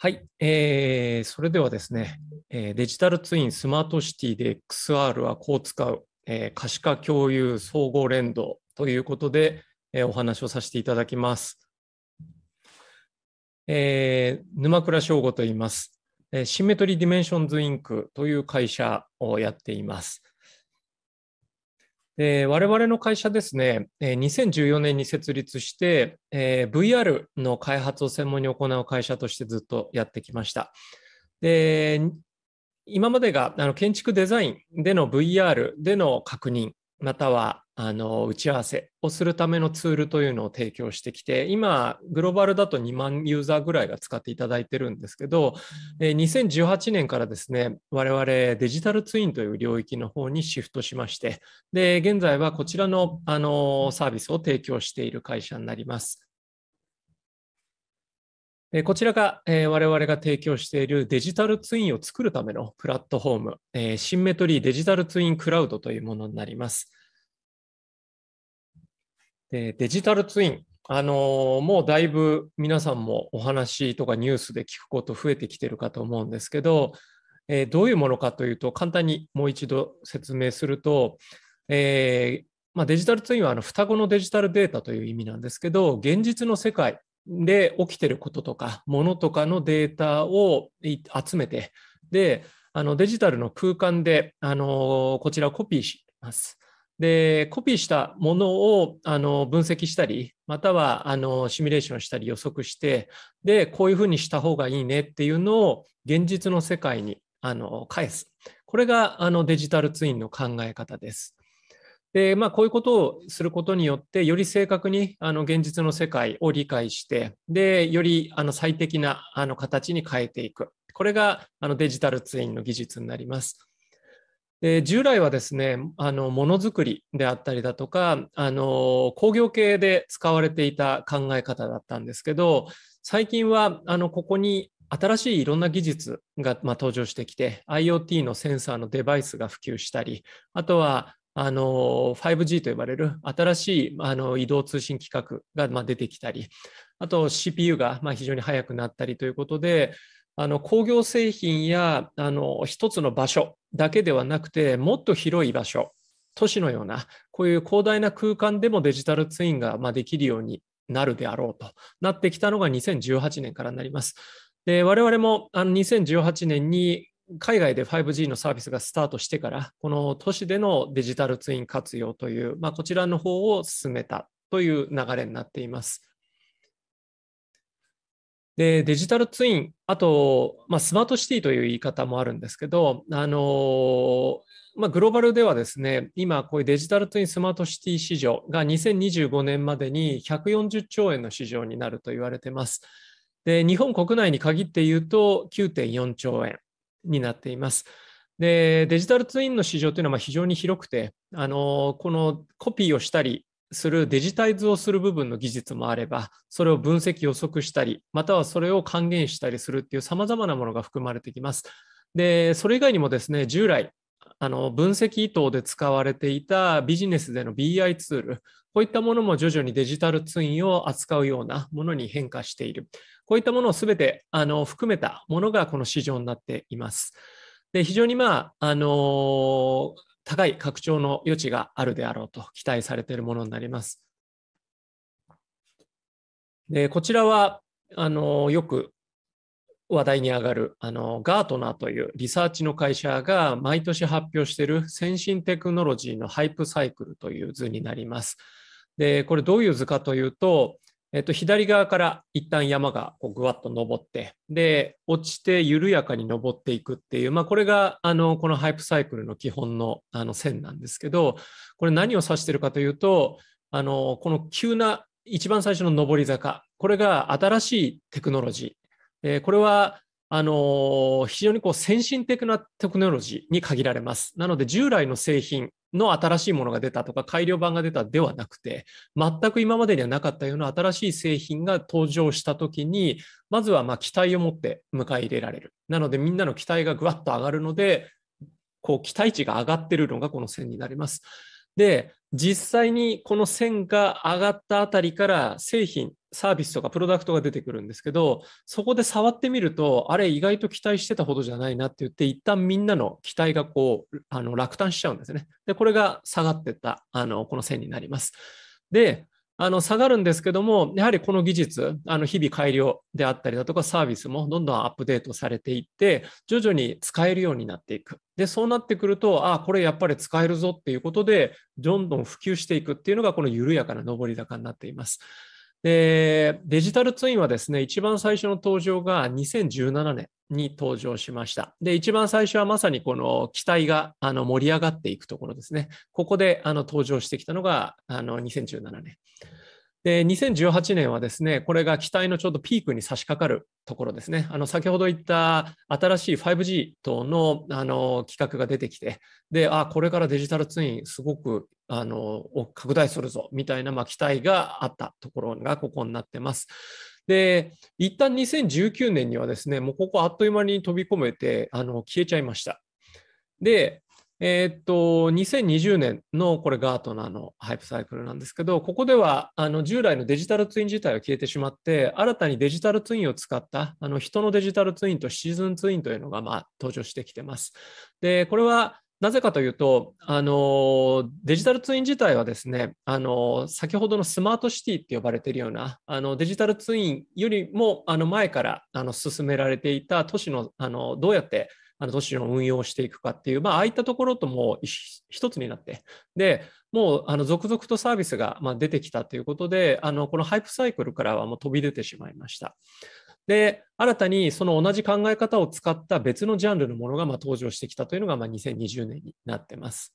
はい、えー、それではですね、えー、デジタルツインスマートシティで XR はこう使う、えー、可視化共有総合連動ということで、えー、お話をさせていただきます。えー、沼倉翔吾と言います。えシンメトリー・ディメンションズ・インクという会社をやっています。えー、我々の会社ですね、え2014年に設立して、えー、VR の開発を専門に行う会社としてずっとやってきました。で今までがあの建築デザインでの VR での確認またはあの打ち合わせをするためのツールというのを提供してきて、今、グローバルだと2万ユーザーぐらいが使っていただいてるんですけど、2018年からですね、我々デジタルツインという領域の方にシフトしまして、で現在はこちらのあのサービスを提供している会社になります。こちらが、え我々が提供しているデジタルツインを作るためのプラットフォーム、えシンメトリーデジタルツインクラウドというものになります。デジタルツイン、あのもうだいぶ皆さんもお話とかニュースで聞くこと増えてきてるかと思うんですけど、えどういうものかというと、簡単にもう一度説明すると、えまあ、デジタルツインはあの双子のデジタルデータという意味なんですけど、現実の世界で起きてることとか、物とかのデータを集めて、で、あのデジタルの空間で、あのこちらをコピーします。で、コピーしたものをあの分析したり、またはあのシミュレーションしたり予測して、で、こういうふうにした方がいいねっていうのを現実の世界にあの返す。これがあのデジタルツインの考え方です。で、まあ、こういうことをすることによって、より正確にあの現実の世界を理解して、で、よりあの最適なあの形に変えていく。これがあのデジタルツインの技術になります。で従来はですねあのものづくりであったりだとかあの工業系で使われていた考え方だったんですけど最近はあのここに新しいいろんな技術が、まあ、登場してきて IoT のセンサーのデバイスが普及したりあとはあの 5G と呼ばれる新しいあの移動通信規格がま出てきたり、あと CPU がま非常に速くなったりということで、あの工業製品やあの一つの場所だけではなくて、もっと広い場所、都市のような、こういう広大な空間でもデジタルツインがまできるようになるであろうとなってきたのが2018年からになります。で我々もあの2018年に海外で 5G のサービスがスタートしてから、この都市でのデジタルツイン活用という、まあ、こちらの方を進めたという流れになっています。でデジタルツイン、あと、まあ、スマートシティという言い方もあるんですけど、あのまあ、グローバルではですね、今、こういうデジタルツインスマートシティ市場が2025年までに140兆円の市場になると言われています。で日本国内に限って言うと9.4兆円、になっています。でデジタルツインの市場というのは非常に広くてあのこのコピーをしたりするデジタイズをする部分の技術もあればそれを分析予測したりまたはそれを還元したりするっていうさまざまなものが含まれてきます。でそれ以外にもですね従来あの分析等で使われていたビジネスでの BI ツールこういったものも徐々にデジタルツインを扱うようなものに変化している。こういったものを全てあの含めたものがこの市場になっています。で非常に、まあ、あの高い拡張の余地があるであろうと期待されているものになります。でこちらはあのよく話題に上がるあのガートナーというリサーチの会社が毎年発表している先進テクノロジーのハイプサイクルという図になります。で、これどういう図かというと、えっと、左側から一旦山がこうぐわっと登って、で、落ちて緩やかに登っていくっていう、まあ、これが、あの、このハイプサイクルの基本のあの線なんですけど、これ何を指してるかというと、あの、この急な一番最初の上り坂、これが新しいテクノロジー。えこれはあの非常にこう先進的なテクノロジーに限られます。なので従来の製品の新しいものが出たとか改良版が出たではなくて全く今までにはなかったような新しい製品が登場した時にまずはま期待を持って迎え入れられる。なのでみんなの期待がぐわっと上がるのでこう期待値が上がってるのがこの線になります。で実際にこの線が上がったあたりから製品、サービスとかプロダクトが出てくるんですけど、そこで触ってみると、あれ意外と期待してたほどじゃないなって言って、一旦みんなの期待がこう、あの落胆しちゃうんですね。で、これが下がってった、あの、この線になります。で、あの下がるんですけども、やはりこの技術、あの日々改良であったりだとか、サービスもどんどんアップデートされていって、徐々に使えるようになっていく。で、そうなってくると、ああ、これやっぱり使えるぞっていうことで、どんどん普及していくっていうのが、この緩やかな上り坂になっています。で、デジタルツインはですね、一番最初の登場が2017年に登場しました。で、一番最初はまさにこの機体があの盛り上がっていくところですね。ここであの登場してきたのがあの2017年。で、2018年はですね、これが機体のちょうどピークに差し掛かるところですね。あの先ほど言った新しい 5G 等のあの企画が出てきて、で、あ、これからデジタルツインすごくあの拡大するぞみたいな、まあ、期待があったところがここになってます。で、一旦2019年にはですね、もうここあっという間に飛び込めて、あの消えちゃいました。で、えー、っと、2020年のこれガートナーのハイプサイクルなんですけど、ここではあの従来のデジタルツイン自体は消えてしまって、新たにデジタルツインを使ったあの人のデジタルツインとシーズンツインというのがまあ登場してきてます。で、これはなぜかというと、あのデジタルツイン自体はですね、あの先ほどのスマートシティって呼ばれているようなあのデジタルツインよりもあの前からあの進められていた都市のあのどうやってあの都市の運用をしていくかっていう、まあ、ああいったところとも一つになって、でもうあの続々とサービスがま出てきたということで、あのこのハイプサイクルからはもう飛び出てしまいました。で、新たにその同じ考え方を使った別のジャンルのものがま登場してきたというのがま2020年になってます。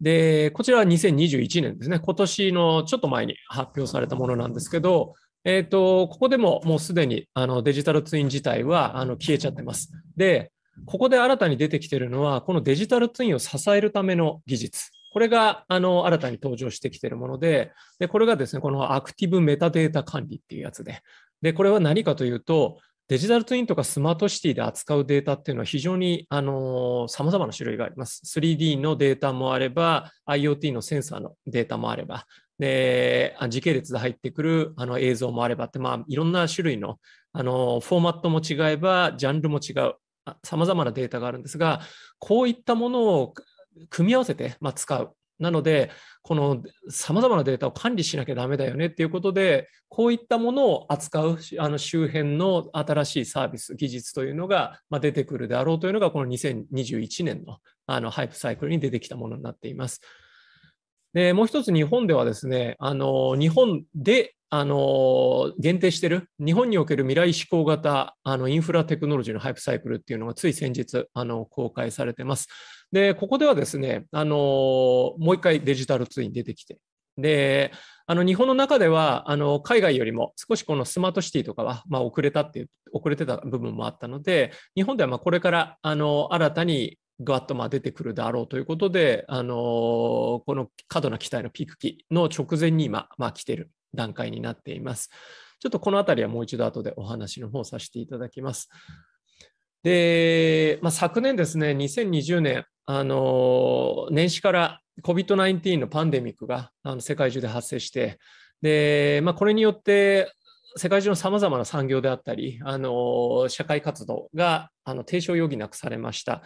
で、こちらは2021年ですね。今年のちょっと前に発表されたものなんですけど、えっ、ー、と、ここでももうすでにあのデジタルツイン自体はあの消えちゃってます。で、ここで新たに出てきてるのは、このデジタルツインを支えるための技術。これがあの新たに登場してきているものでで、これがですね、このアクティブメタデータ管理っていうやつで、で、これは何かというと、デジタルツインとかスマートシティで扱うデータっていうのは非常にあの様々な種類があります。3D のデータもあれば、IoT のセンサーのデータもあれば、で時系列で入ってくるあの映像もあればって、まあ、いろんな種類のあのフォーマットも違えば、ジャンルも違う、さまざまなデータがあるんですが、こういったものを組み合わせて、まあ、使う。なので、このさまざまなデータを管理しなきゃだめだよねっていうことで、こういったものを扱うあの周辺の新しいサービス、技術というのが出てくるであろうというのが、この2021年のあのハイプサイクルに出てきたものになっています。でもう一つ、日本ではですね、あの日本であの限定してる日本における未来志向型あのインフラテクノロジーのハイプサイクルっていうのがつい先日あの公開されてます。で、ここではですね、あのもう一回デジタルツイン出てきて、で、あの日本の中ではあの海外よりも少しこのスマートシティとかは、まあ、遅れたって遅れてた部分もあったので日本ではまこれからあの新たにわッとま出てくるだろうということで、あのこの過度な期待のピーク期の直前に今、まあ、来ている段階になっています。ちょっとこの辺りはもう一度後でお話の方させていただきます。で、まあ、昨年ですね、2020年、あの年始から COVID-19 のパンデミックがあの世界中で発生して、でまあ、これによって世界中のさまざまな産業であったり、あの社会活動があの停止を余儀なくされました。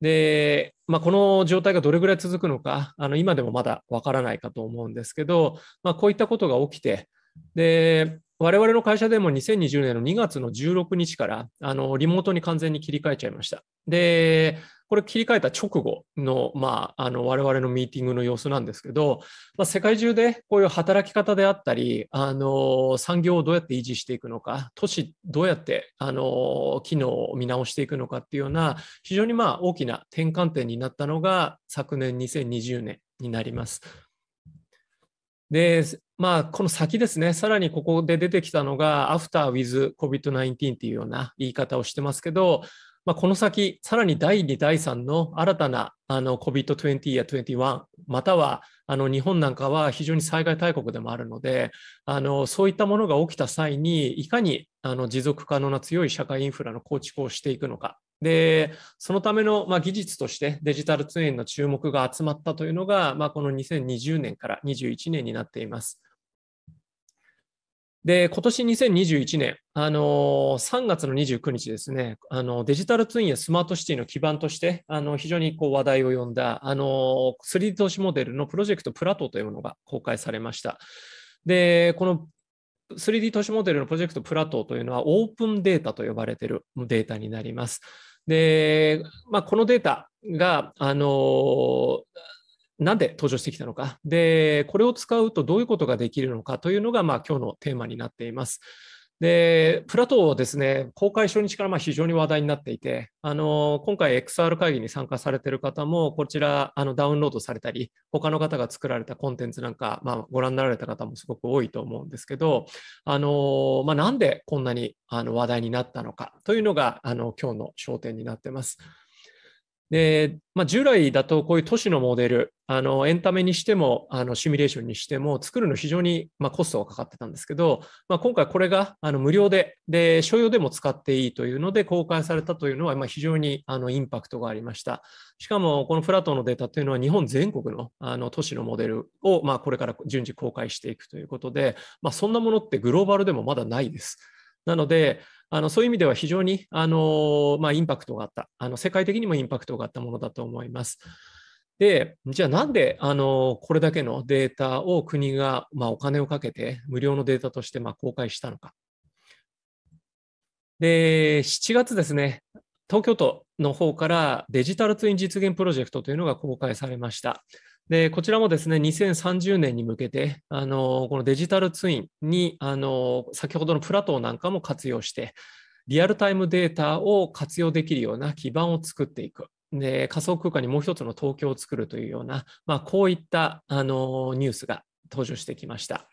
で、まあ、この状態がどれぐらい続くのか、あの今でもまだわからないかと思うんですけど、まあ、こういったことが起きて、で我々の会社でも2020年の2月の16日からあのリモートに完全に切り替えちゃいました。で、これ切り替えた直後の,、まあ、あの我々のミーティングの様子なんですけど、まあ、世界中でこういう働き方であったりあの産業をどうやって維持していくのか都市どうやってあの機能を見直していくのかっていうような非常にまあ大きな転換点になったのが昨年2020年になります。でまあ、この先ですね、さらにここで出てきたのが、アフター・ウィズ・ COVID-19 っていうような言い方をしてますけど、まあ、この先、さらに第2、第3の新たな COVID-20 や21、またはあの日本なんかは非常に災害大国でもあるのであのそういったものが起きた際にいかにあの持続可能な強い社会インフラの構築をしていくのかでそのための、まあ、技術としてデジタルツインの注目が集まったというのが、まあ、この2020年から21年になっています。で、今年2021年、あのー、3月の29日ですね、あのデジタルツインやスマートシティの基盤として、あの非常にこう話題を呼んだ、あのー、3D 投資モデルのプロジェクトプラトというものが公開されました。で、この 3D 都市モデルのプロジェクトプラトというのはオープンデータと呼ばれているデータになります。で、まあ、このデータが、あのなんで登場してきたのか。で、これを使うとどういうことができるのかというのが、まあ、今日のテーマになっています。で、プラトーですね、公開初日からまあ非常に話題になっていて、あの、今回 XR 会議に参加されている方も、こちら、あの、ダウンロードされたり、他の方が作られたコンテンツなんか、まあ、ご覧になられた方もすごく多いと思うんですけど、あの、まあ、なんでこんなにあの話題になったのかというのが、あの、今日の焦点になってます。で、まあ、従来だとこういう都市のモデル、あのエンタメにしてもあのシミュレーションにしても作るの非常にまあコストがかかってたんですけど、まあ、今回これがあの無料でで商用でも使っていいというので公開されたというのはまあ非常にあのインパクトがありましたしかもこのプラトンのデータというのは日本全国のあの都市のモデルをまあこれから順次公開していくということで、まあ、そんなものってグローバルでもまだないです。なので、あのそういう意味では非常にあの、まあ、インパクトがあったあの、世界的にもインパクトがあったものだと思います。で、じゃあなんであのこれだけのデータを国が、まあ、お金をかけて無料のデータとしてまあ公開したのか。で、7月ですね、東京都の方からデジタルツイン実現プロジェクトというのが公開されました。で、こちらもですね、2030年に向けて、あの、このデジタルツインに、あの、先ほどのプラトーなんかも活用して、リアルタイムデータを活用できるような基盤を作っていく。で、仮想空間にもう一つの東京を作るというような、まあ、こういった、あの、ニュースが登場してきました。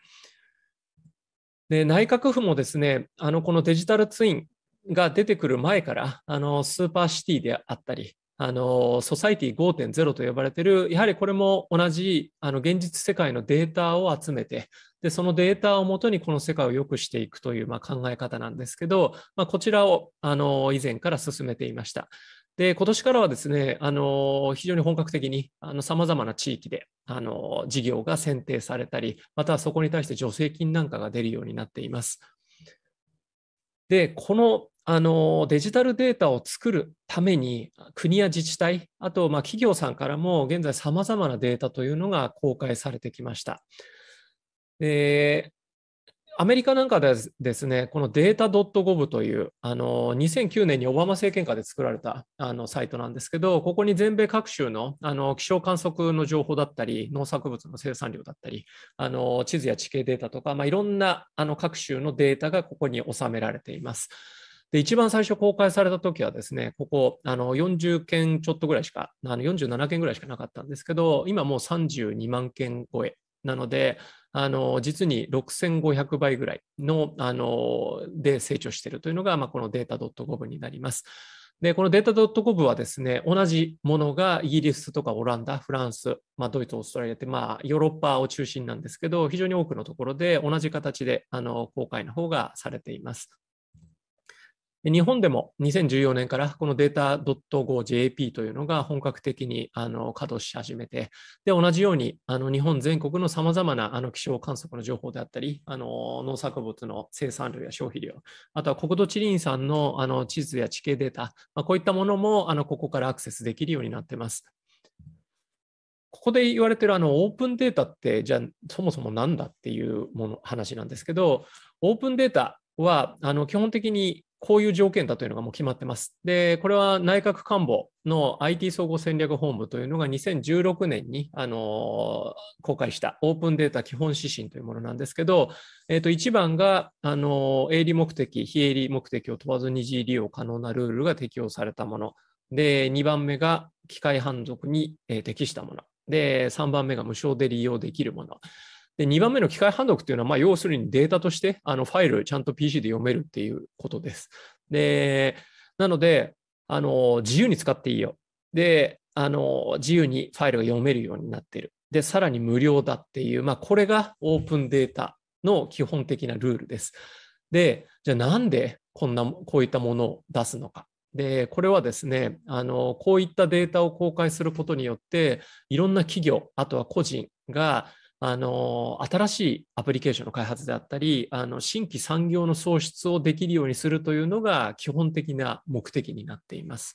で、内閣府もですね、あの、このデジタルツインが出てくる前から、あの、スーパーシティであったり、あのソサイティ5.0と呼ばれてるやはりこれも同じあの現実世界のデータを集めてでそのデータをもとにこの世界を良くしていくという、まあ、考え方なんですけど、まあ、こちらをあの以前から進めていました。で今年からはですねあの非常に本格的にさまざまな地域であの事業が選定されたりまたはそこに対して助成金なんかが出るようになっています。でこのあのデジタルデータを作るために国や自治体あとまあ企業さんからも現在さまざまなデータというのが公開されてきました。でアメリカなんかでですね、このデータ .gov という、あの、2009年にオバマ政権下で作られたあのサイトなんですけど、ここに全米各州のあの気象観測の情報だったり、農作物の生産量だったり、あの地図や地形データとか、まあ、いろんなあの各州のデータがここに収められています。で、一番最初公開された時はですね、ここ、あの、40件ちょっとぐらいしか、あの47件ぐらいしかなかったんですけど、今もう32万件超えなので、あの、実に6500倍ぐらいの、あの、で成長しているというのが、まあ、このデータ .gov になります。で、このデータ .gov はですね、同じものがイギリスとかオランダ、フランス、まあ、ドイツ、オーストラリアって、まあ、ヨーロッパを中心なんですけど、非常に多くのところで同じ形であの公開の方がされています。日本でも2014年からこのデータ .go.jp というのが本格的にあの稼働し始めて、で同じようにあの日本全国のさまざまなあの気象観測の情報であったり、あの農作物の生産量や消費量、あとは国土地理院さんのあの地図や地形データ、まあ、こういったものもあのここからアクセスできるようになってます。ここで言われてるあのオープンデータって、じゃあそもそも何だっていうもの話なんですけど、オープンデータはあの基本的にこういう条件だというのがもう決まってます。で、これは内閣官房の IT 総合戦略本部というのが2016年にあの公開したオープンデータ基本指針というものなんですけど、えっ、ー、と1番があの営利目的、非営利目的を問わず二次利用可能なルールが適用されたもの。で、2番目が機械反則に適したもの。で、3番目が無償で利用できるもの。で、2番目の機械判読というのは、まあ、要するにデータとして、あの、ファイルちゃんと PC で読めるっていうことです。で、なので、あの、自由に使っていいよ。で、あの、自由にファイルが読めるようになっている。で、さらに無料だっていう、まあ、これがオープンデータの基本的なルールです。で、じゃあなんでこんな、こういったものを出すのか。で、これはですね、あの、こういったデータを公開することによって、いろんな企業、あとは個人が、あの新しいアプリケーションの開発であったりあの新規産業の創出をできるようにするというのが基本的な目的になっています。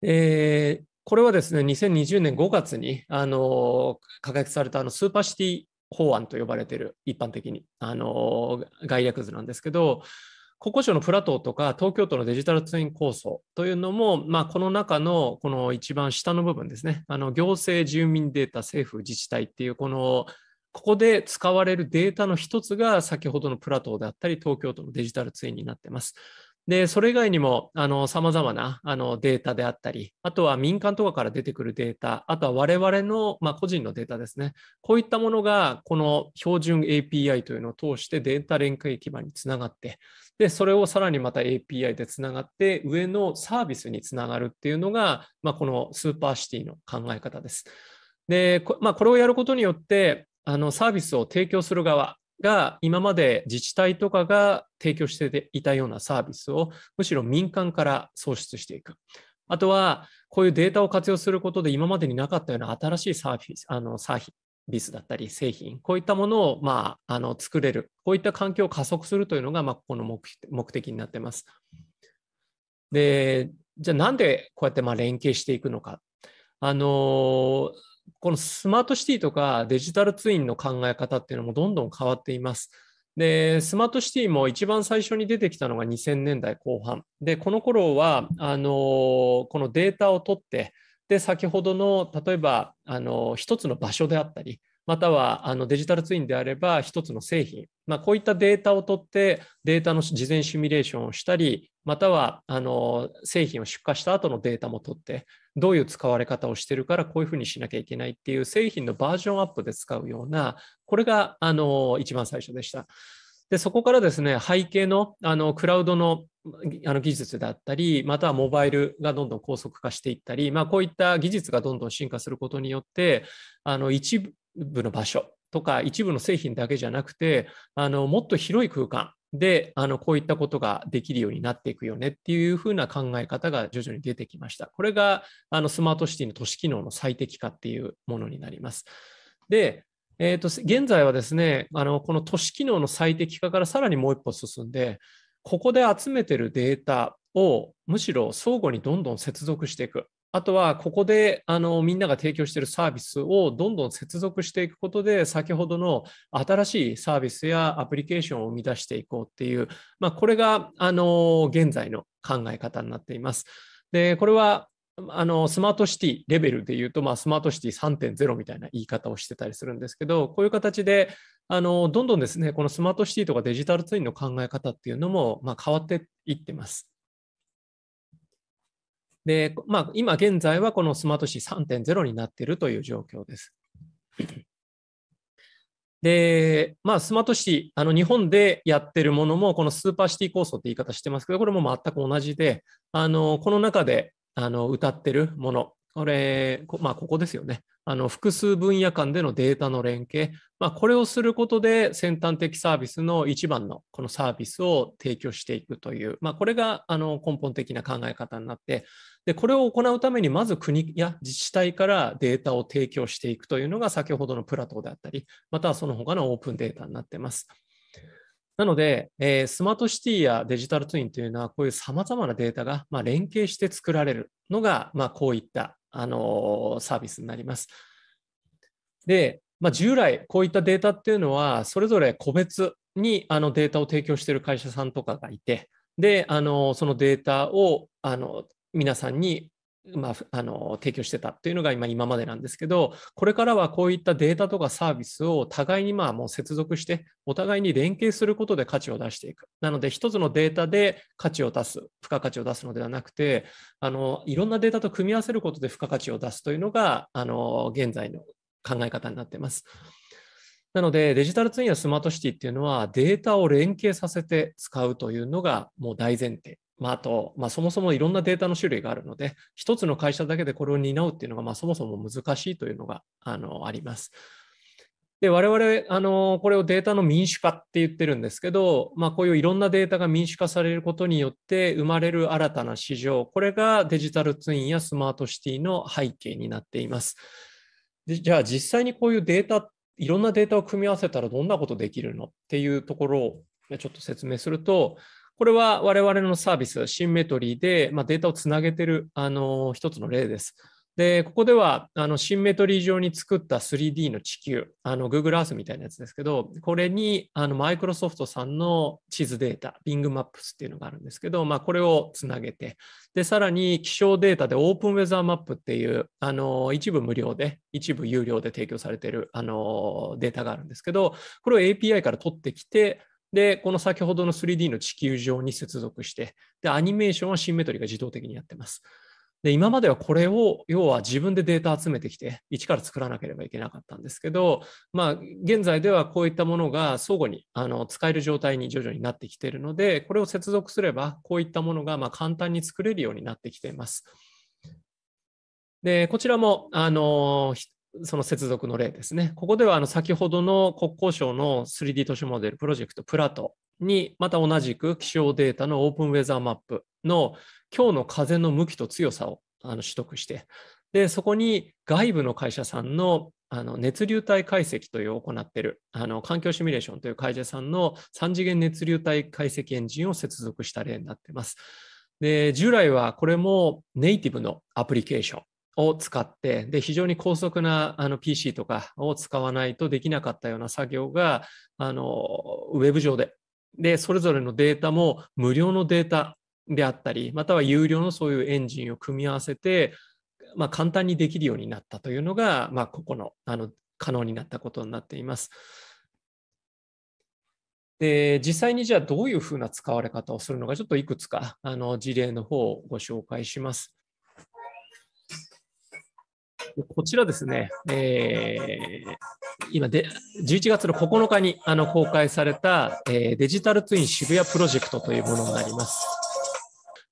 えー、これはですね2020年5月にあの掲げされたあのスーパーシティ法案と呼ばれている一般的にあの概略図なんですけど国交省のプラトーとか東京都のデジタルツイン構想というのも、まあ、この中のこの一番下の部分ですね、あの行政、住民データ、政府、自治体っていう、このここで使われるデータの一つが先ほどのプラトーであったり、東京都のデジタルツインになってます。で、それ以外にも、あの、様々な、あの、データであったり、あとは民間とかから出てくるデータ、あとは我々の、まあ、個人のデータですね。こういったものが、この標準 API というのを通してデータ連携基盤につながって、で、それをさらにまた API でつながって、上のサービスにつながるっていうのが、まあ、このスーパーシティの考え方です。で、まあ、これをやることによって、あの、サービスを提供する側、が今まで自治体とかが提供していたようなサービスをむしろ民間から創出していく。あとはこういうデータを活用することで今までになかったような新しいサービスあのサービスだったり製品こういったものを、まあ、あの作れるこういった環境を加速するというのが、まあ、この目的になってます。でじゃあなんでこうやってま連携していくのか。あのこのスマートシティとかデジタルツインの考え方っていうのもどんどん変わっています。で、スマートシティも一番最初に出てきたのが2000年代後半。で、この頃は、あの、このデータを取って、で、先ほどの、例えば、あの、一つの場所であったり、またはあのデジタルツインであれば一つの製品、まあ、こういったデータを取ってデータの事前シミュレーションをしたりまたはあの製品を出荷した後のデータも取ってどういう使われ方をしてるからこういうふうにしなきゃいけないっていう製品のバージョンアップで使うようなこれがあの一番最初でした。でそこからですね背景のあのクラウドのあの技術だったりまたはモバイルがどんどん高速化していったり、まあ、こういった技術がどんどん進化することによってあの一部の場所とか一部の製品だけじゃなくてあのもっと広い空間で、あのこういったことができるようになっていくよねっていうふうな考え方が徐々に出てきました。これがあのスマートシティの都市機能の最適化っていうものになります。で、えーと、現在はですねあの、この都市機能の最適化からさらにもう一歩進んで、ここで集めてるデータをむしろ相互にどんどん接続していく。あとは、ここであのみんなが提供しているサービスをどんどん接続していくことで、先ほどの新しいサービスやアプリケーションを生み出していこうっていう、まあ、これがあの現在の考え方になっています。で、これはあのスマートシティレベルでいうと、まあ、スマートシティ3.0みたいな言い方をしてたりするんですけど、こういう形であのどんどんですね、このスマートシティとかデジタルツインの考え方っていうのも、まあ、変わっていってます。で、まあ、今現在はこのスマートシー3.0になっているという状況です。で、まあ、スマートシー、あの日本でやってるものも、このスーパーシティ構想って言い方してますけど、これも全く同じで、あのこの中であの歌ってるもの、これ、まあ、ここですよね。あの複数分野間でのデータの連携、まあ、これをすることで先端的サービスの一番のこのサービスを提供していくという、まあ、これがあの根本的な考え方になって、で、これを行うために、まず国や自治体からデータを提供していくというのが、先ほどのプラトーであったり、またはその他のオープンデータになっています。なので、えー、スマートシティやデジタルツインというのは、こういうさまざまなデータが、まあ、連携して作られるのが、まあ、こういった、あのー、サービスになります。で、まあ、従来、こういったデータっていうのは、それぞれ個別にあのデータを提供している会社さんとかがいて、で、あのー、そのデータをあの皆さんに、まあ、あの提供してたっていうのが今今までなんですけどこれからはこういったデータとかサービスを互いにまあもう接続してお互いに連携することで価値を出していくなので一つのデータで価値を出す付加価値を出すのではなくてあのいろんなデータと組み合わせることで付加価値を出すというのがあの現在の考え方になっています。なので、デジタルツインやスマートシティっていうのは、データを連携させて使うというのがもう大前提まあ、あと、まあ、そもそもいろんなデータの種類があるので、一つの会社だけでこれを担うっていうのが、まあ、そもそも難しいというのがあのあります。で、我々、あの、これをデータの民主化って言ってるんですけど、まあ、こういういろんなデータが民主化されることによって生まれる新たな市場、これがデジタルツインやスマートシティの背景になっています。でじゃあ、実際にこういうデータ、いろんなデータを組み合わせたらどんなことできるのっていうところをちょっと説明すると、これは我々のサービス、シンメトリーで、まあ、データをつなげてる、あの、一つの例です。で、ここでは、あの、シンメトリー上に作った 3D の地球、あの、Google Earth みたいなやつですけど、これに、あの、マイクロソフトさんの地図データ、Bing Maps っていうのがあるんですけど、まあ、これをつなげて、で、さらに気象データで Open Weather Map っていう、あの、一部無料で、一部有料で提供されている、あの、データがあるんですけど、これを API から取ってきて、で、この先ほどの 3D の地球上に接続して、で、アニメーションはシンメトリーが自動的にやってます。で、今まではこれを、要は自分でデータ集めてきて、一から作らなければいけなかったんですけど、まあ、現在ではこういったものが相互にあの使える状態に徐々になってきているので、これを接続すれば、こういったものがま簡単に作れるようになってきています。で、こちらも、あの、その接続の例ですね。ここではあの先ほどの国交省の 3D 都市モデルプロジェクトプラトにまた同じく気象データのオープンウェザーマップの今日の風の向きと強さをあの取得してでそこに外部の会社さんのあの熱流体解析というを行っているあの環境シミュレーションという会社さんの3次元熱流体解析エンジンを接続した例になっています。で従来はこれもネイティブのアプリケーションを使って、で、非常に高速なあの PC とかを使わないとできなかったような作業が、あの、ウェブ上で、で、それぞれのデータも無料のデータであったり、または有料のそういうエンジンを組み合わせて、まあ、簡単にできるようになったというのが、まあ、ここのあの可能になったことになっています。で実際にじゃあどういうふうな使われ方をするのかちょっといくつかあの事例の方をご紹介します。こちらですね、えー、今で、11月の9日にあの公開された、えー、デジタルツイン渋谷プロジェクトというものになります。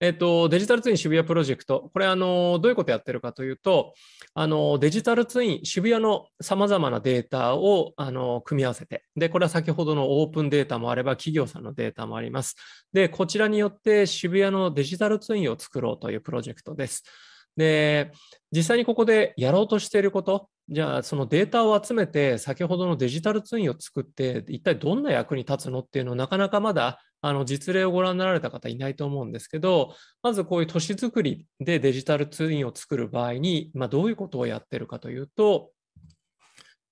えっと、デジタルツイン渋谷プロジェクト、これあの、どういうことやってるかというと、あのデジタルツイン、渋谷のさまざまなデータをあの組み合わせてで、これは先ほどのオープンデータもあれば、企業さんのデータもあります。で、こちらによって渋谷のデジタルツインを作ろうというプロジェクトです。で、実際にここでやろうとしていること、じゃあそのデータを集めて、先ほどのデジタルツインを作って、一体どんな役に立つのっていうのをなかなかまだあの実例をご覧になられた方いないと思うんですけど、まずこういう都市づくりでデジタルツインを作る場合に、まあ、どういうことをやってるかというと、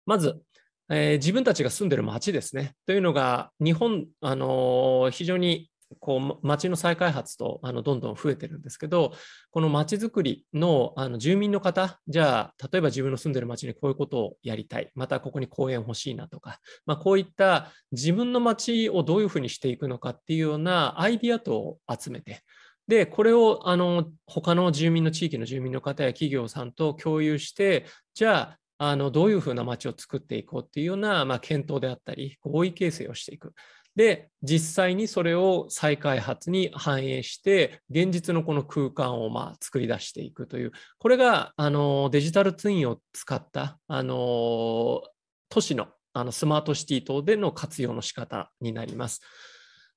まず、えー、自分たちが住んでる町ですね。というのが、日本、あのー、非常にこう町の再開発とあのどんどん増えてるんですけどこの町づくりのあの住民の方じゃあ例えば自分の住んでる町にこういうことをやりたいまたここに公園欲しいなとか、まあ、こういった自分の町をどういうふうにしていくのかっていうようなアイディアと集めてでこれをあの他の住民の地域の住民の方や企業さんと共有してじゃああのどういうふうな町を作っていこうっていうような、まあ、検討であったり合意形成をしていく。で、実際にそれを再開発に反映して、現実のこの空間をまあ作り出していくという、これがあのデジタルツインを使ったあの都市のあのスマートシティ等での活用の仕方になります。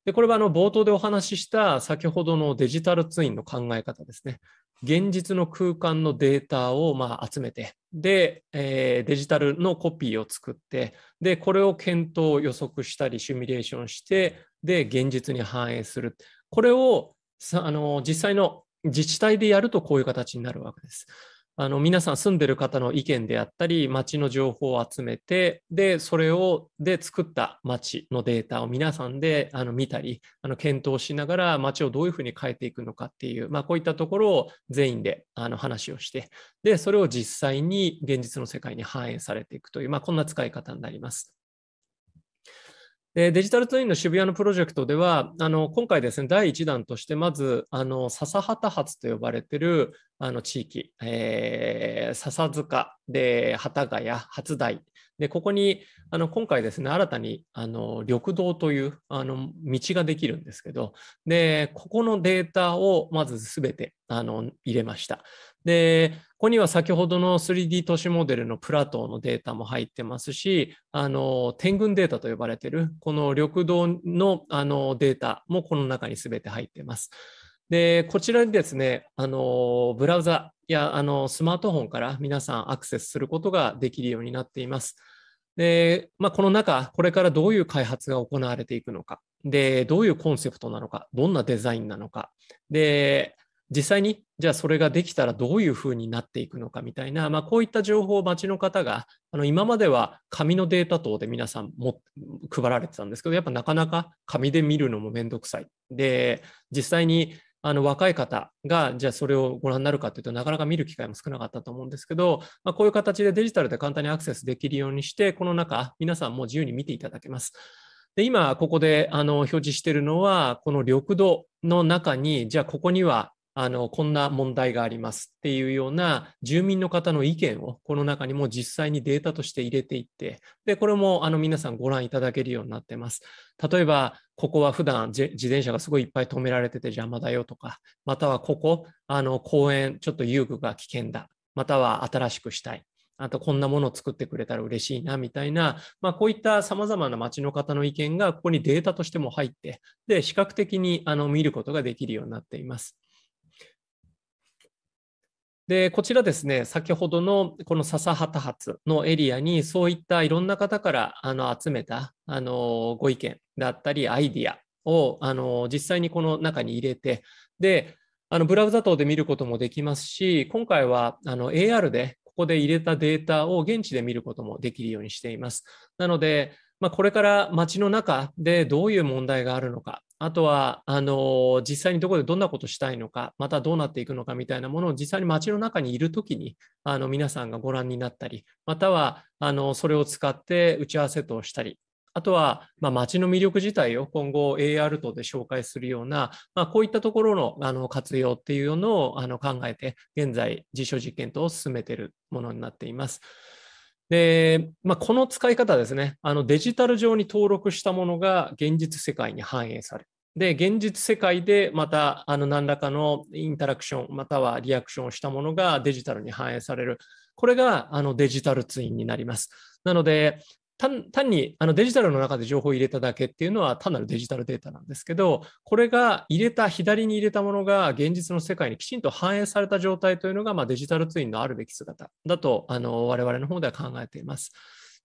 でこれはあの冒頭でお話しした先ほどのデジタルツインの考え方ですね。現実の空間のデータをまあ集めて、で、えー、デジタルのコピーを作って、で、これを検討、予測したり、シミュレーションして、で、現実に反映する。これをあの実際の自治体でやるとこういう形になるわけです。あの皆さん住んでる方の意見であったり町の情報を集めてでそれをで作った町のデータを皆さんであの見たりあの検討しながら町をどういうふうに変えていくのかっていう、まあ、こういったところを全員であの話をしてでそれを実際に現実の世界に反映されていくという、まあ、こんな使い方になります。デジタルツインの渋谷のプロジェクトでは、今回ですね、第1弾として、まず、笹畑発と呼ばれている地域、えー、笹塚で、幡ヶ谷、初台、でここにあの今回ですね新たにあの緑道というあの道ができるんですけどでここのデータをまず全てあの入れましたで、ここには先ほどの 3D 都市モデルのプラトーのデータも入ってますし、あの天群データと呼ばれているこの緑道のあのデータもこの中に全て入ってます。で、こちらにですね、あのブラウザやあのスマートフォンから皆さんアクセスすることができるようになっています。で、まあ、この中、これからどういう開発が行われていくのか、で、どういうコンセプトなのか、どんなデザインなのか、で、実際にじゃあそれができたらどういうふうになっていくのかみたいな、まあ、こういった情報を街の方があの今までは紙のデータ等で皆さんも配られてたんですけどやっぱなかなか紙で見るのも面倒くさい。で実際にあの若い方がじゃあそれをご覧になるかというとなかなか見る機会も少なかったと思うんですけど、まあ、こういう形でデジタルで簡単にアクセスできるようにしてこの中皆さんも自由に見ていただけます。で今ここであの表示しているのはこの緑度の中にじゃあここにはあのこんな問題がありますっていうような住民の方の意見をこの中にも実際にデータとして入れていってでこれもあの皆さんご覧いただけるようになってます例えばここは普段自転車がすごいいっぱい止められてて邪魔だよとかまたはここあの公園ちょっと遊具が危険だまたは新しくしたいあとこんなものを作ってくれたら嬉しいなみたいな、まあ、こういったさまざまな町の方の意見がここにデータとしても入ってで視覚的にあの見ることができるようになっています。で、こちらですね、先ほどのこの笹畑発のエリアに、そういったいろんな方からあの集めたあのご意見だったり、アイディアをあの実際にこの中に入れて、で、あのブラウザ等で見ることもできますし、今回はあの AR でここで入れたデータを現地で見ることもできるようにしています。なので、まあ、これから街の中でどういう問題があるのか、あとはあの実際にどこでどんなことしたいのか、またどうなっていくのかみたいなものを実際に街の中にいるときにあの皆さんがご覧になったり、またはあのそれを使って打ち合わせとしたり、あとは、まあ、街の魅力自体を今後 AR 等で紹介するような、まあ、こういったところのあの活用っていうのをあの考えて、現在実証実験等を進めているものになっています。で、まあ、この使い方ですね、あのデジタル上に登録したものが現実世界に反映される。で、現実世界でまたあの何らかのインタラクション、またはリアクションをしたものがデジタルに反映される。これがあのデジタルツインになります。なので、単単にあのデジタルの中で情報を入れただけっていうのは単なるデジタルデータなんですけど、これが入れた、左に入れたものが現実の世界にきちんと反映された状態というのが、まあ、デジタルツインのあるべき姿だと、あの我々の方では考えています。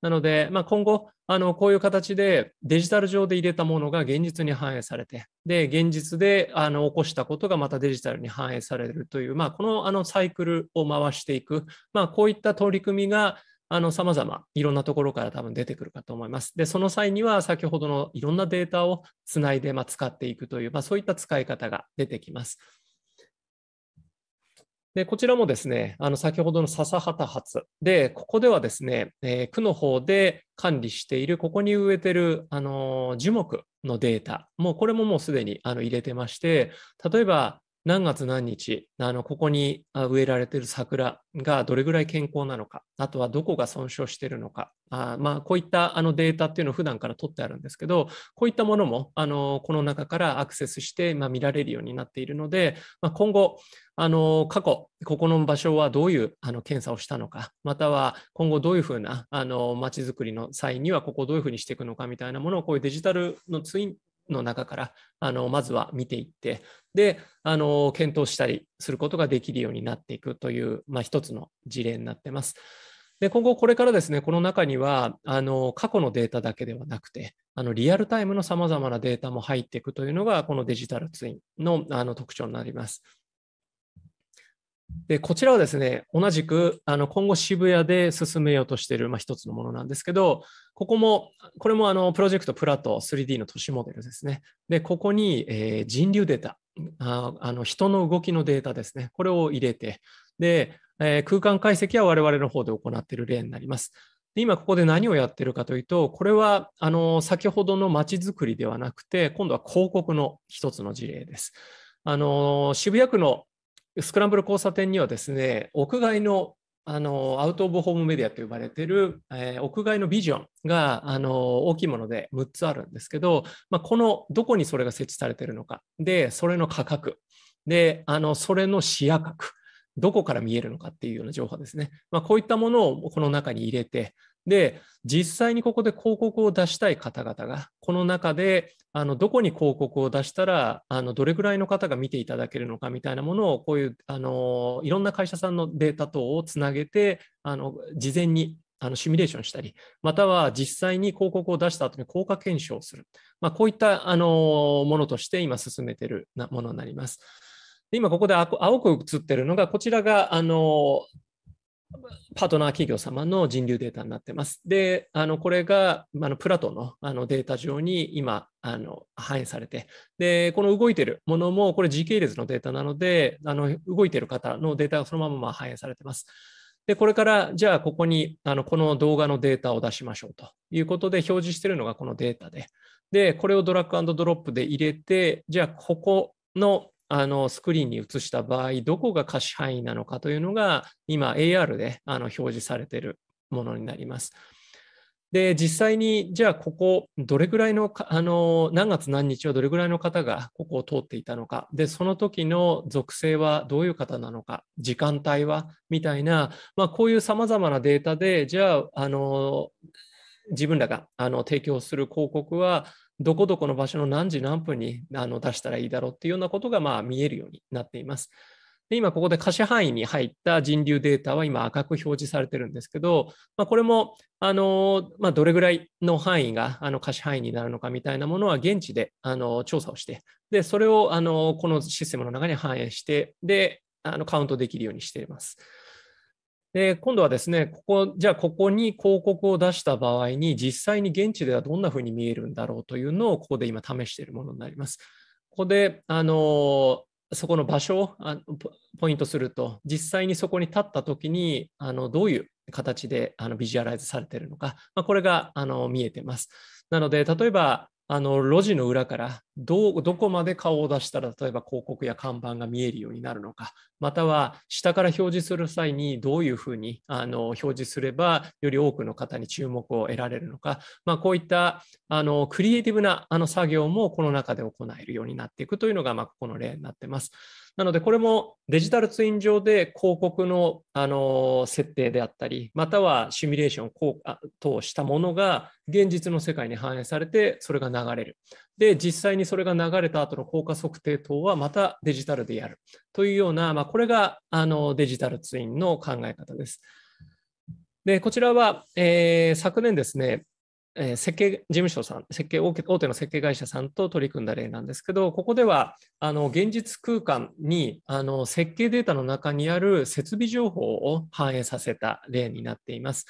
なので、まあ、今後、あのこういう形でデジタル上で入れたものが現実に反映されて、で現実であの起こしたことがまたデジタルに反映されるという、まあ、このあのサイクルを回していく、まあ、こういった取り組みがあの、様々、いろんなところから多分出てくるかと思います。で、その際には、先ほどのいろんなデータをつないで、まあ、使っていくという、まあ、そういった使い方が出てきます。で、こちらもですね、あの、先ほどの笹畑発。で、ここではですね、えー、区の方で管理している、ここに植えてる、あのー、樹木のデータ。もう、これももうすでに、あの、入れてまして、例えば、何月何日、あのここに植えられている桜がどれぐらい健康なのか、あとはどこが損傷しているのか、あまあ、こういったあのデータっていうのを普段から取ってあるんですけど、こういったものもあのこの中からアクセスして、まあ、見られるようになっているので、まあ、今後、あの過去、ここの場所はどういうあの検査をしたのか、または今後どういうふうなあの街づくりの際には、ここをどういうふうにしていくのかみたいなものを、こういうデジタルのツインの中からあのまずは見ていってであの検討したりすることができるようになっていくという、まあ、一つの事例になってます。で今後これからですねこの中にはあの過去のデータだけではなくてあのリアルタイムのさまざまなデータも入っていくというのがこのデジタルツインのあの特徴になります。でこちらはですね同じくあの今後渋谷で進めようとしている、まあ、一つのものなんですけどここもこれもあのプロジェクトプラト 3D の都市モデルですねでここに、えー、人流データああの人の動きのデータですねこれを入れてで、えー、空間解析は我々の方で行っている例になりますで今ここで何をやっているかというとこれはあの先ほどの街づくりではなくて今度は広告の一つの事例ですあの渋谷区のスクランブル交差点にはですね、屋外のあのアウト・オブ・ホームメディアと呼ばれている、えー、屋外のビジョンがあの大きいもので6つあるんですけど、まあ、このどこにそれが設置されているのかでそれの価格であのそれの視野角どこから見えるのかっていうような情報ですね、まあ、こういったものをこの中に入れてで、実際にここで広告を出したい方々が、この中であのどこに広告を出したらあのどれぐらいの方が見ていただけるのかみたいなものを、こういうあのいろんな会社さんのデータ等をつなげて、あの事前にあのシミュレーションしたり、または実際に広告を出した後に効果検証する、まあ、こういったあのものとして今進めているものになります。今ここで青く映っているのが、こちらがあのパートナー企業様の人流データになってます。で、あのこれがあのプラトのあのデータ上に今あの反映されて、で、この動いてるものも、これ時系列のデータなので、あの動いてる方のデータがそのままま反映されてます。で、これから、じゃあ、ここに、あの、この動画のデータを出しましょうということで、表示してるのがこのデータで、で、これをドラッグドロップで入れて、じゃあ、ここのあのスクリーンに映した場合、どこが可視範囲なのかというのが、今 AR であの表示されているものになります。で、実際に、じゃあここ、どれぐらいの、あの、何月何日はどれぐらいの方がここを通っていたのか、で、その時の属性はどういう方なのか、時間帯は、みたいな、まあ、こういうさまざまなデータで、じゃあ、あの、自分らがあの提供する広告はどこどこの場所の何時何分にあの出したらいいだろうっていうようなことがまあ見えるようになっています。で今ここで可視範囲に入った人流データは今赤く表示されてるんですけど、まあ、これもあの、まあ、どれぐらいの範囲があの可視範囲になるのかみたいなものは現地であの調査をしてでそれをあのこのシステムの中に反映してであのカウントできるようにしています。で、今度はですね、ここ、じゃあここに広告を出した場合に、実際に現地ではどんなふうに見えるんだろうというのを、ここで今試しているものになります。ここで、あの、そこの場所をポイントすると、実際にそこに立った時に、あのどういう形であのビジュアライズされているのか、まあ、これがあの見えてます。なので、例えば、あの路地の裏からどどこまで顔を出したら例えば広告や看板が見えるようになるのかまたは下から表示する際にどういうふうにあの表示すればより多くの方に注目を得られるのか、まあ、こういったあのクリエイティブなあの作業もこの中で行えるようになっていくというのが、まあ、ここの例になってます。なので、これもデジタルツイン上で広告の、あの設定であったり、またはシミュレーション効果等したものが現実の世界に反映されて、それが流れる。で、実際にそれが流れた後の効果測定等はまたデジタルでやる。というような、まあ、これがあのデジタルツインの考え方です。で、こちらは、えー、昨年ですね、えー、設計事務所さん設計大手の設計会社さんと取り組んだ例なんですけどここではあの現実空間にあの設計データの中にある設備情報を反映させた例になっています。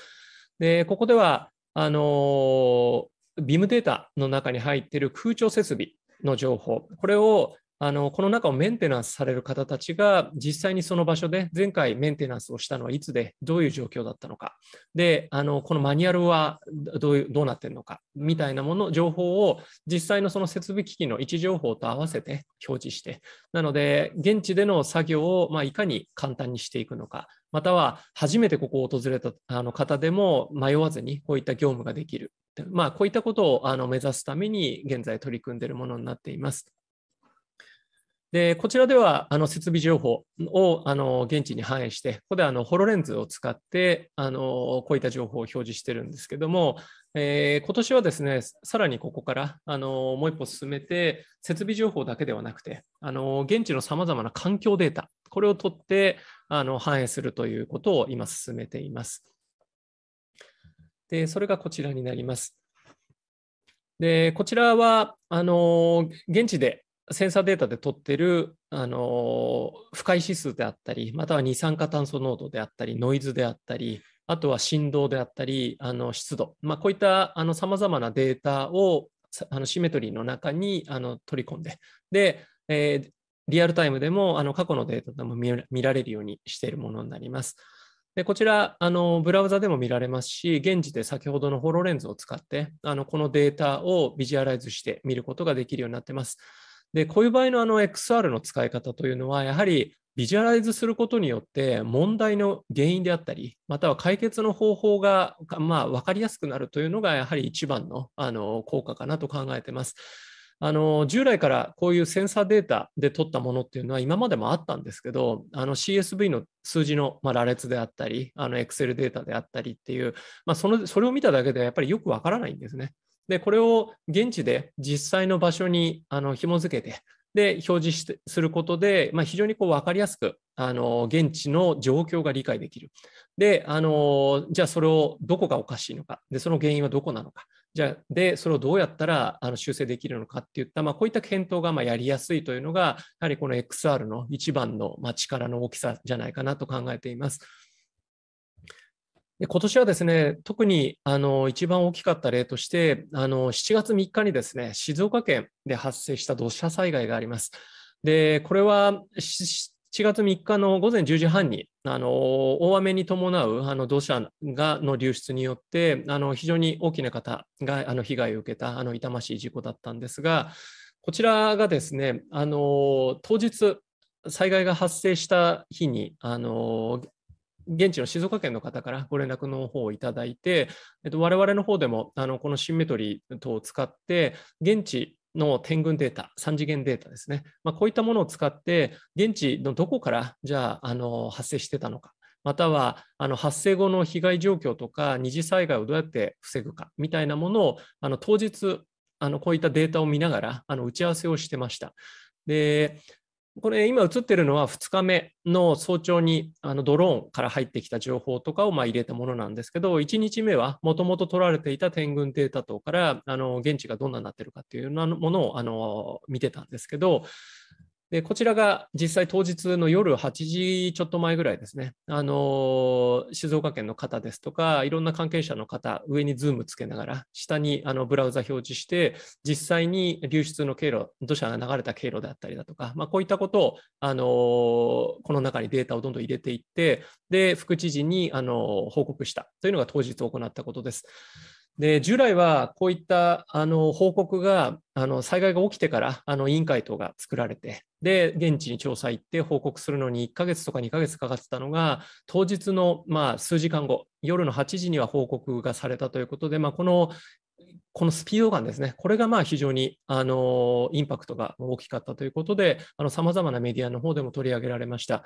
でここではあのビームデータの中に入っている空調設備の情報これをあのこの中をメンテナンスされる方たちが実際にその場所で前回メンテナンスをしたのはいつでどういう状況だったのかであのこのマニュアルはどういうどうなってるのかみたいなもの情報を実際のその設備機器の位置情報と合わせて表示してなので現地での作業を、まあ、いかに簡単にしていくのかまたは初めてここを訪れたあの方でも迷わずにこういった業務ができる、まあ、こういったことをあの目指すために現在取り組んでいるものになっています。でこちらではあの設備情報をあの現地に反映して、ここであのホロレンズを使ってあのこういった情報を表示してるんですけども、えー、今年はですね、さらにここからあのもう一歩進めて、設備情報だけではなくて、あの現地のさまざまな環境データ、これを取ってあの反映するということを今進めています。でそれがこちらになります。でこちらはあの現地でセンサーデータで取ってる、あのー、不快指数であったり、または二酸化炭素濃度であったり、ノイズであったり、あとは振動であったり、あの湿度、まあ、こういったさまざまなデータをあのシメトリーの中にあの取り込んで、で、えー、リアルタイムでもあの過去のデータでも見られるようにしているものになります。でこちらあの、ブラウザでも見られますし、現地で先ほどのホロレンズを使って、あのこのデータをビジュアライズして見ることができるようになっています。で、こういう場合のあの XR の使い方というのは、やはりビジュアライズすることによって問題の原因であったり、または解決の方法が、まあ、分かりやすくなるというのが、やはり一番のあの効果かなと考えてます。あの従来からこういうセンサーデータで取ったものっていうのは今までもあったんですけどあの CSV の数字のま羅列であったりあの Excel データであったりっていう、まあ、そのそれを見ただけではやっぱりよくわからないんですね。で、これを現地で実際の場所にあの紐付けて、で、表示してすることで、まあ、非常にこう分かりやすく、あの、現地の状況が理解できる。で、あの、じゃあそれをどこがおかしいのか、で、その原因はどこなのか、じゃあ、で、それをどうやったらあの修正できるのかっていった、まあ、こういった検討がまやりやすいというのが、やはりこの XR の一番のま力の大きさじゃないかなと考えています。で今年はですね、特にあの一番大きかった例として、あの7月3日にですね、静岡県で発生した土砂災害があります。で、これは7月3日の午前10時半に、あの大雨に伴うあの土砂がの流出によって、あの非常に大きな方があの被害を受けたあの痛ましい事故だったんですが、こちらがですね、あの当日、災害が発生した日にあの現地の静岡県の方からご連絡の方をいただいて、えっと、我々の方でもあのこのシンメトリー等を使って現地の点群データ、3次元データですね、まあ、こういったものを使って、現地のどこからじゃああの発生してたのか、またはあの発生後の被害状況とか、二次災害をどうやって防ぐかみたいなものをあの当日、あのこういったデータを見ながらあの打ち合わせをしてました。でこれ今映ってるのは2日目の早朝にあのドローンから入ってきた情報とかをま入れたものなんですけど1日目はもともと取られていた天群データ等からあの現地がどんなになってるかっていうようなものをあの見てたんですけどでこちらが実際当日の夜8時ちょっと前ぐらいですね、あの静岡県の方ですとか、いろんな関係者の方、上にズームつけながら、下にあのブラウザ表示して、実際に流出の経路、土砂が流れた経路であったりだとか、まあ、こういったことを、あのこの中にデータをどんどん入れていって、で副知事に、あの報告したというのが当日行ったことです。で従来はこういったあの報告があの災害が起きてからあの委員会等が作られてで現地に調査行って報告するのに1ヶ月とか2ヶ月かかってたのが当日のまあ数時間後夜の8時には報告がされたということで、まあ、このこのスピード感ですね、これがまあ非常にあのインパクトが大きかったということで、さまざまなメディアの方でも取り上げられました。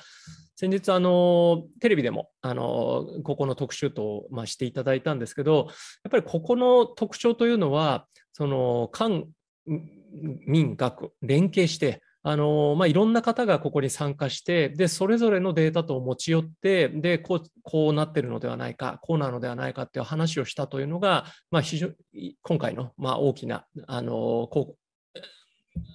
先日、あのテレビでもあのここの特集と、まあ、していただいたんですけど、やっぱりここの特徴というのは、その官、民、学、連携して、あのまあ、いろんな方がここに参加してでそれぞれのデータと持ち寄ってでこうこうなってるのではないかこうなのではないかっていう話をしたというのが、まあ、非常今回の、まあ、大きなあのこう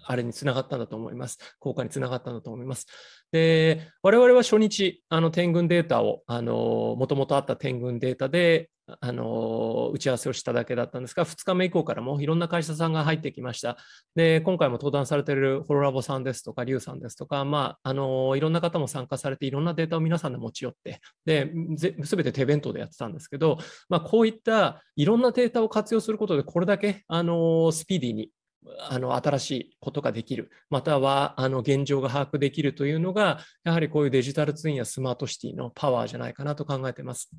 あれにつながったんだと思います。効果につながったんだと思います。で、我々は初日、あの天群データを、あの、もともとあった天群データで、あの、打ち合わせをしただけだったんですが、2日目以降からもいろんな会社さんが入ってきました。で、今回も登壇されているホロラボさんですとか、リュウさんですとか、まあ、あの、いろんな方も参加されて、いろんなデータを皆さんで持ち寄って、で、すて手弁当でやってたんですけど、まあ、こういったいろんなデータを活用することで、これだけ、あの、スピーディーにあの新しいことができるまたはあの現状が把握できるというのがやはりこういうデジタルツインやスマートシティのパワーじゃないかなと考えています。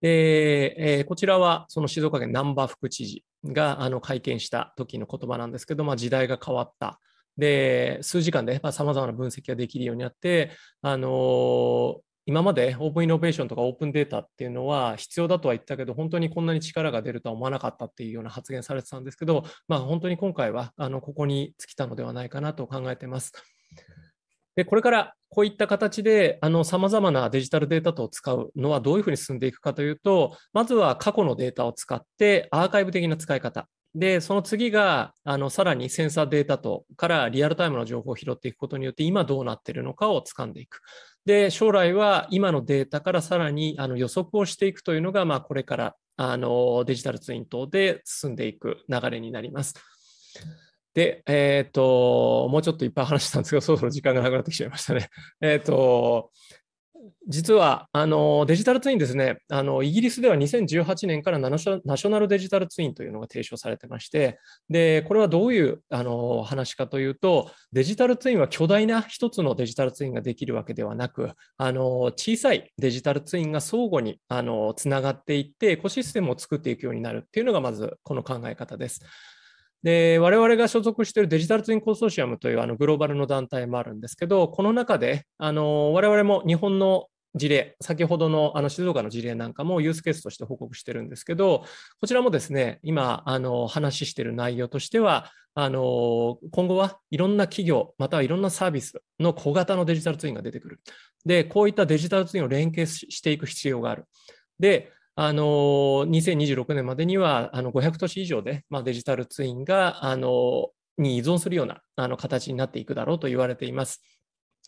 で、えー、こちらはその静岡県難波副知事があの会見した時の言葉なんですけど、まあ、時代が変わった。で数時間でさまざまな分析ができるようになって、あの今までオープンイノベーションとかオープンデータっていうのは必要だとは言ったけど本当にこんなに力が出るとは思わなかったっていうような発言されてたんですけど、まあ、本当に今回はあのここに尽きたのではないかなと考えてます。でこれからこういった形でさまざまなデジタルデータとを使うのはどういうふうに進んでいくかというとまずは過去のデータを使ってアーカイブ的な使い方でその次があのさらにセンサーデータとからリアルタイムの情報を拾っていくことによって今どうなっているのかをつかんでいく。で、将来は今のデータからさらにあの予測をしていくというのが、まあ、これからあのデジタルツイン等で進んでいく流れになります。で、えっ、ー、と、もうちょっといっぱい話したんですけど、そろそろ時間がなくなってきちゃいましたね。えっ、ー、と、実はあのデジタルツインですねあの、イギリスでは2018年からナショナルデジタルツインというのが提唱されてまして、でこれはどういうあの話かというと、デジタルツインは巨大な1つのデジタルツインができるわけではなく、あの小さいデジタルツインが相互にあのつながっていって、エコシステムを作っていくようになるっていうのが、まずこの考え方です。で、我々が所属しているデジタルツインコンソーシアムというあのグローバルの団体もあるんですけど、この中で、あの我々も日本の事例、先ほどのあの静岡の事例なんかもユースケースとして報告してるんですけど、こちらもですね、今、あの話してる内容としては、あの今後はいろんな企業、またはいろんなサービスの小型のデジタルツインが出てくる。で、こういったデジタルツインを連携していく必要がある。で、あの2026年までにはあの500都市以上で、まあ、デジタルツインがあのに依存するようなあの形になっていくだろうと言われています。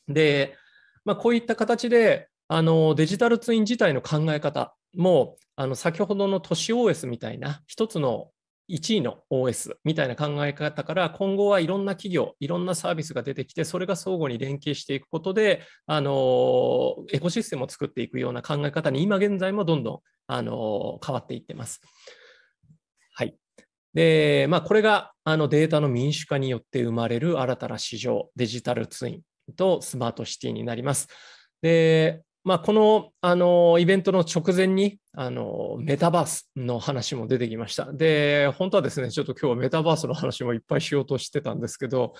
で、まあ、こういった形であのデジタルツイン自体の考え方もあの先ほどの都市 OS みたいな一つの1位の OS みたいな考え方から今後はいろんな企業いろんなサービスが出てきてそれが相互に連携していくことであのエコシステムを作っていくような考え方に今現在もどんどんあの変わっていってます。はいでまあ、これがあのデータの民主化によって生まれる新たな市場デジタルツインとスマートシティになります。でまあ、この、あの、イベントの直前に、あの、メタバースの話も出てきました。で、本当はですね、ちょっと今日はメタバースの話もいっぱいしようとしてたんですけど、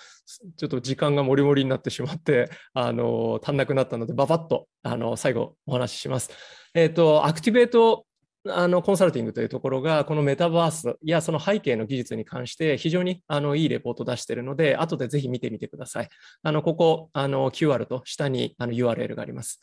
ちょっと時間がもりもりになってしまって、あの、足んなくなったので、ばばっと、あの、最後お話しします。えっ、ー、と、アクティベートあのコンサルティングというところが、このメタバースやその背景の技術に関して非常にあのいいレポートを出しているので、後でぜひ見てみてください。あのここあの QR と下にあの URL があります。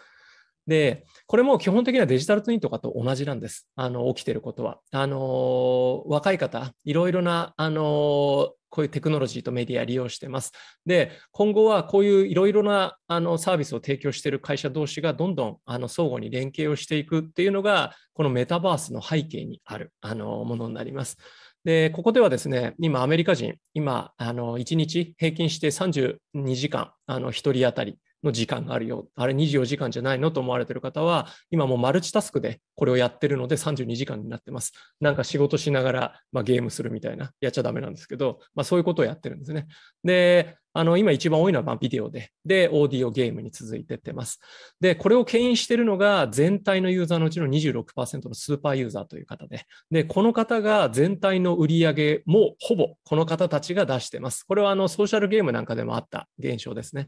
で、これも基本的にはデジタルツインとかと同じなんです。あの、起きてることは。あの、若い方、いろいろな、あの、こういうテクノロジーとメディア利用してます。で、今後はこういういろいろなあのサービスを提供している会社同士がどんどんあの相互に連携をしていくっていうのが、このメタバースの背景にあるあのものになります。で、ここではですね、今アメリカ人、今、あの1日平均して32時間、あの1人当たりの時間があるよ、あれ24時間じゃないのと思われている方は、今もうマルチタスクでこれをやってるので32時間になってます。なんか仕事しながら、まあ、ゲームするみたいな、やっちゃダメなんですけど、まあ、そういうことをやってるんですね。で、あの今一番多いのはビデオで、で、オーディオゲームに続いてってます。で、これを牽引しているのが全体のユーザーのうちの26%のスーパーユーザーという方で、で、この方が全体の売り上げもほぼこの方たちが出してます。これはあのソーシャルゲームなんかでもあった現象ですね。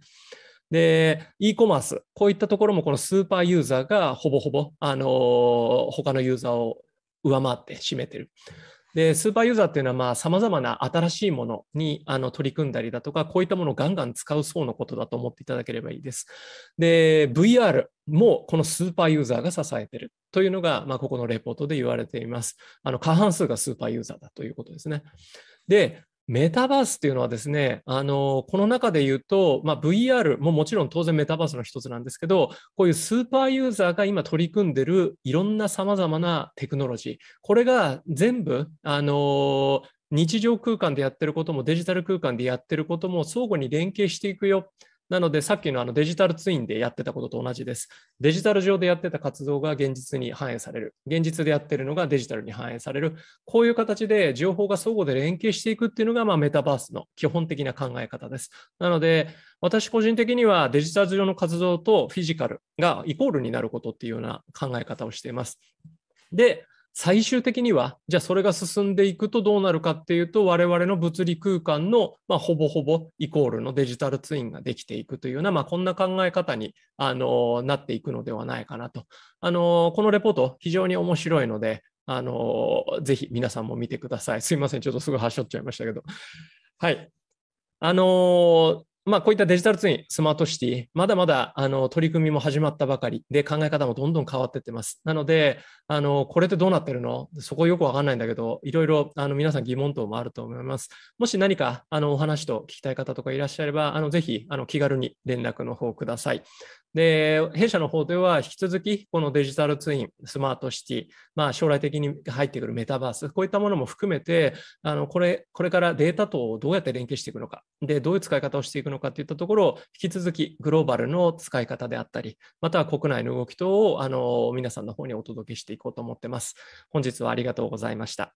で、e コマース、こういったところもこのスーパーユーザーがほぼほぼ、あのー、他のユーザーを上回って占めてる。で、スーパーユーザーっていうのは、さまざまな新しいものにあの取り組んだりだとか、こういったものをガンガン使う層のことだと思っていただければいいです。で、VR もこのスーパーユーザーが支えてるというのが、まあ、ここのレポートで言われています。あの過半数がスーパーユーザーだということですね。で、メタバースっていうのはですね、あの、この中で言うと、まあ、VR ももちろん当然メタバースの一つなんですけど、こういうスーパーユーザーが今取り組んでるいろんな様々なテクノロジー、これが全部、あの、日常空間でやってることもデジタル空間でやってることも相互に連携していくよ。なので、さっきのあのデジタルツインでやってたことと同じです。デジタル上でやってた活動が現実に反映される。現実でやってるのがデジタルに反映される。こういう形で情報が相互で連携していくっていうのが、まあ、メタバースの基本的な考え方です。なので、私個人的にはデジタル上の活動とフィジカルがイコールになることっていうような考え方をしています。で、最終的には、じゃあそれが進んでいくとどうなるかっていうと、我々の物理空間の、まあ、ほぼほぼイコールのデジタルツインができていくというような、まあ、こんな考え方に、あのなっていくのではないかなと。あのこのレポート、非常に面白いので、あのぜひ皆さんも見てください。すいません、ちょっとすぐ端折っちゃいましたけど。はい。あのまあ、こういったデジタルツイン、スマートシティ、まだまだあの取り組みも始まったばかりで、考え方もどんどん変わっていってます。なので、あのこれってどうなってるのそこよくわかんないんだけど、いろいろあの皆さん疑問等もあると思います。もし何かあのお話と聞きたい方とかいらっしゃれば、あのぜひあの気軽に連絡の方ください。で、弊社の方では引き続き、このデジタルツイン、スマートシティ、まあ、将来的に入ってくるメタバース、こういったものも含めて、あのこれこれからデータとどうやって連携していくのか、で、どういう使い方をしていくのかといったところを、引き続きグローバルの使い方であったり、または国内の動き等をあの皆さんの方にお届けしていこうと思ってます。本日はありがとうございました。